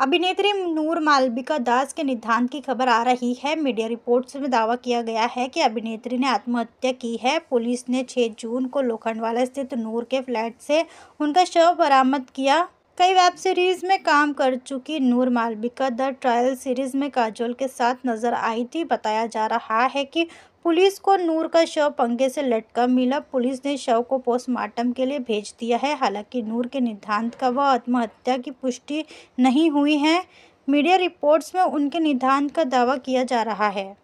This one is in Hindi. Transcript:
अभिनेत्री नूर मालविका दास के निधन की खबर आ रही है मीडिया रिपोर्ट्स में दावा किया गया है कि अभिनेत्री ने आत्महत्या की है पुलिस ने 6 जून को लोखंडवाला स्थित नूर के फ्लैट से उनका शव बरामद किया कई वेब सीरीज़ में काम कर चुकी Noor Malvika the trial series में काजोल के साथ नज़र आई थी बताया जा रहा है कि पुलिस को नूर का शव पंखे से लटका मिला पुलिस ने शव को पोस्टमार्टम के लिए भेज दिया है हालांकि नूर के निधांत का व आत्महत्या की पुष्टि नहीं हुई है मीडिया रिपोर्ट्स में उनके निधान का दावा किया जा रहा है